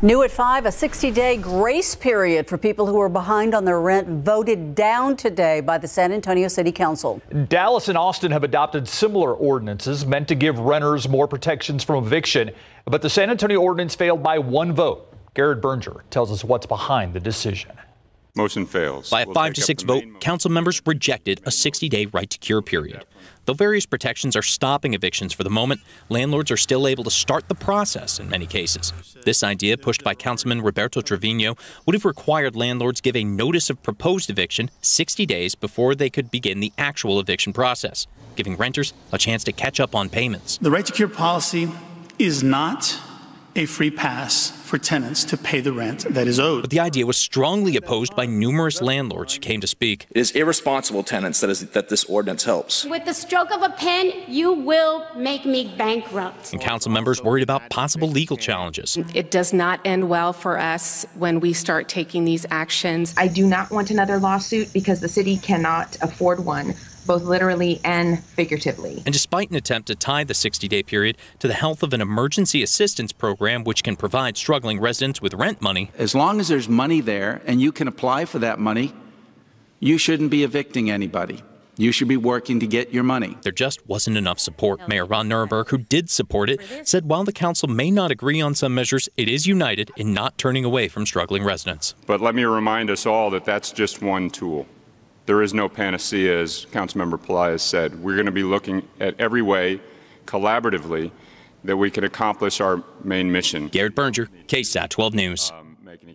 New at 5, a 60 day grace period for people who are behind on their rent voted down today by the San Antonio City Council. Dallas and Austin have adopted similar ordinances meant to give renters more protections from eviction, but the San Antonio ordinance failed by one vote. Garrett Berger tells us what's behind the decision. Motion fails. By a we'll 5 to 6 vote, council members rejected a 60 day right to cure period. Though various protections are stopping evictions for the moment, landlords are still able to start the process in many cases. This idea, pushed by Councilman Roberto Trevino, would have required landlords give a notice of proposed eviction 60 days before they could begin the actual eviction process, giving renters a chance to catch up on payments. The right to cure policy is not a free pass for tenants to pay the rent that is owed. But the idea was strongly opposed by numerous landlords who came to speak. It is irresponsible tenants that, is, that this ordinance helps. With the stroke of a pen, you will make me bankrupt. And council members worried about possible legal challenges. It does not end well for us when we start taking these actions. I do not want another lawsuit because the city cannot afford one both literally and figuratively. And despite an attempt to tie the 60 day period to the health of an emergency assistance program, which can provide struggling residents with rent money, as long as there's money there and you can apply for that money, you shouldn't be evicting anybody. You should be working to get your money. There just wasn't enough support. Mayor Ron Nuremberg, who did support it, said while the council may not agree on some measures, it is united in not turning away from struggling residents. But let me remind us all that that's just one tool. There is no panacea, as Councilmember Palai has said. We're going to be looking at every way, collaboratively, that we can accomplish our main mission. Garrett Berger, KSAT 12 News. Um,